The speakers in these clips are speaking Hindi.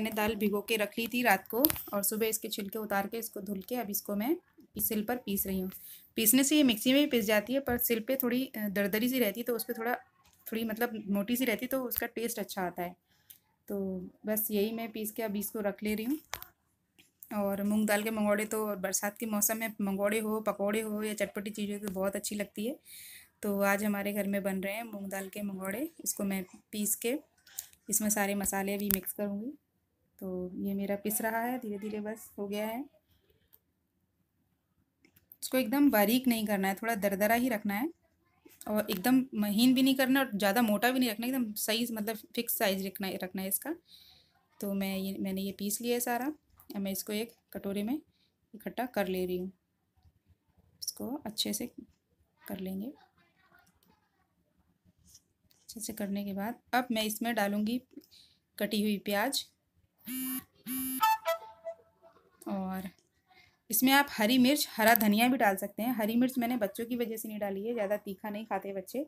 मैंने दाल भिगो के रख ली थी रात को और सुबह इसके छिलके उतार के इसको धुल के अब इसको मैं सिल पर पीस रही हूँ पीसने से ये मिक्सी में भी पीस जाती है पर सिल पे थोड़ी दरदरी सी रहती है तो उस पर थोड़ा थोड़ी मतलब मोटी सी रहती तो उसका टेस्ट अच्छा आता है तो बस यही मैं पीस के अब इसको रख ले रही हूँ और मूंग दाल के मंगोड़े तो बरसात के मौसम में मंगोड़े हो पकौड़े हो या चटपटी चीज़ें तो बहुत अच्छी लगती है तो आज हमारे घर में बन रहे हैं मूंग दाल के मंगोड़े इसको मैं पीस के इसमें सारे मसाले भी मिक्स करूँगी तो ये मेरा पिस रहा है धीरे धीरे बस हो गया है इसको एकदम बारीक नहीं करना है थोड़ा दरदरा ही रखना है और एकदम महीन भी नहीं करना और ज़्यादा मोटा भी नहीं रखना एकदम साइज़ मतलब फिक्स साइज़ रखना रखना है इसका तो मैं ये मैंने ये पीस लिया है सारा अब मैं इसको एक कटोरे में इकट्ठा कर ले रही हूँ इसको अच्छे से कर लेंगे अच्छे से करने के बाद अब मैं इसमें डालूँगी कटी हुई प्याज और इसमें आप हरी मिर्च हरा धनिया भी डाल सकते हैं हरी मिर्च मैंने बच्चों की वजह से नहीं डाली है ज़्यादा तीखा नहीं खाते बच्चे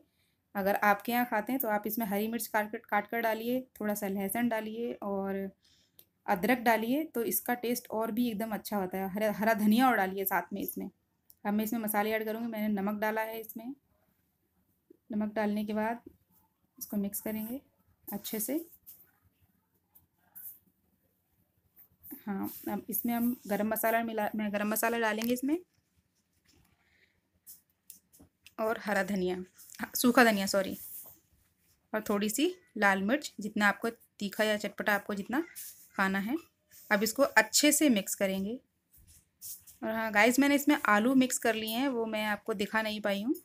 अगर आपके यहाँ खाते हैं तो आप इसमें हरी मिर्च काट कर काट कर डालिए थोड़ा सा लहसुन डालिए और अदरक डालिए तो इसका टेस्ट और भी एकदम अच्छा होता है हरा हरा धनिया और डालिए साथ में इसमें अब मैं इसमें मसाले ऐड करूँगी मैंने नमक डाला है इसमें नमक डालने के बाद इसको मिक्स करेंगे अच्छे से हाँ अब इसमें हम गरम मसाला मिला गरम मसाला डालेंगे इसमें और हरा धनिया हाँ, सूखा धनिया सॉरी और थोड़ी सी लाल मिर्च जितना आपको तीखा या चटपटा आपको जितना खाना है अब इसको अच्छे से मिक्स करेंगे और हाँ गाइस मैंने इसमें आलू मिक्स कर लिए हैं वो मैं आपको दिखा नहीं पाई हूँ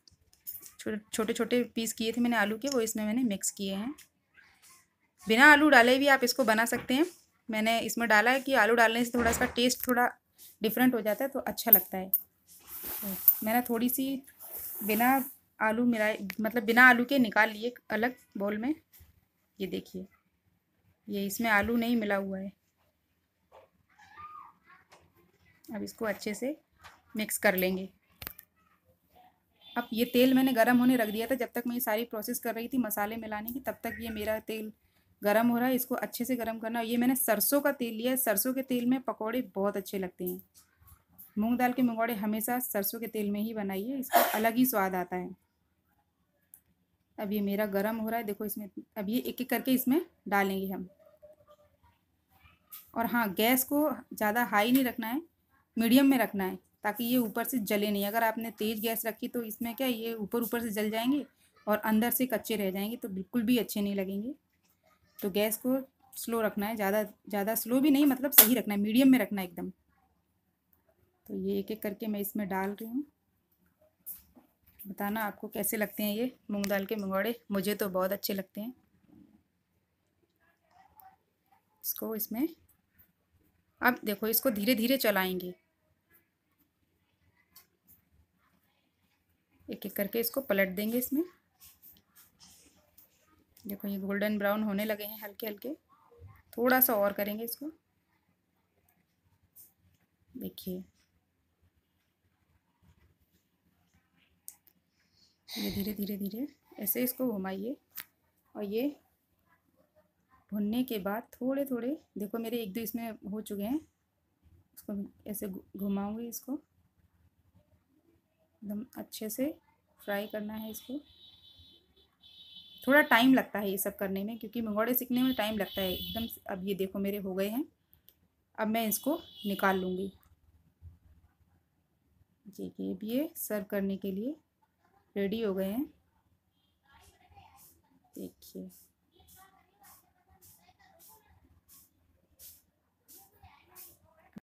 छोटे छोटे पीस किए थे मैंने आलू के वो इसमें मैंने मिक्स किए हैं बिना आलू डाले भी आप इसको बना सकते हैं मैंने इसमें डाला है कि आलू डालने से थोड़ा इसका टेस्ट थोड़ा डिफरेंट हो जाता है तो अच्छा लगता है तो मैंने थोड़ी सी बिना आलू मिलाए मतलब बिना आलू के निकाल लिए अलग बॉल में ये देखिए ये इसमें आलू नहीं मिला हुआ है अब इसको अच्छे से मिक्स कर लेंगे अब ये तेल मैंने गरम होने रख दिया था जब तक मैं ये सारी प्रोसेस कर रही थी मसाले मिलाने की तब तक ये मेरा तेल गर्म हो रहा है इसको अच्छे से गर्म करना ये मैंने सरसों का तेल लिया है सरसों के तेल में पकौड़े बहुत अच्छे लगते हैं मूंग दाल के मंगौड़े हमेशा सरसों के तेल में ही बनाइए इसका अलग ही स्वाद आता है अब ये मेरा गरम हो रहा है देखो इसमें अब ये एक एक करके इसमें डालेंगे हम और हाँ गैस को ज़्यादा हाई नहीं रखना है मीडियम में रखना है ताकि ये ऊपर से जले नहीं अगर आपने तेज़ गैस रखी तो इसमें क्या ये ऊपर ऊपर से जल जाएंगे और अंदर से कच्चे रह जाएंगे तो बिल्कुल भी अच्छे नहीं लगेंगे तो गैस को स्लो रखना है ज़्यादा ज़्यादा स्लो भी नहीं मतलब सही रखना है मीडियम में रखना है एकदम तो ये एक एक करके मैं इसमें डाल रही हूँ बताना आपको कैसे लगते हैं ये मूंग दाल के मंगवाड़े मुझे तो बहुत अच्छे लगते हैं इसको इसमें अब देखो इसको धीरे धीरे चलाएंगे एक एक करके इसको पलट देंगे इसमें देखो ये गोल्डन ब्राउन होने लगे हैं हल्के हल्के थोड़ा सा और करेंगे इसको देखिए ये धीरे धीरे धीरे ऐसे इसको घुमाइए और ये भुनने के बाद थोड़े थोड़े देखो मेरे एक दो इसमें हो चुके हैं इसको ऐसे घुमाऊंगी इसको एकदम अच्छे से फ्राई करना है इसको थोड़ा टाइम लगता है ये सब करने में क्योंकि मंगोड़े सीखने में टाइम लगता है एकदम अब ये देखो मेरे हो गए हैं अब मैं इसको निकाल लूँगी देखिए अब ये सर्व करने के लिए रेडी हो गए हैं देखिए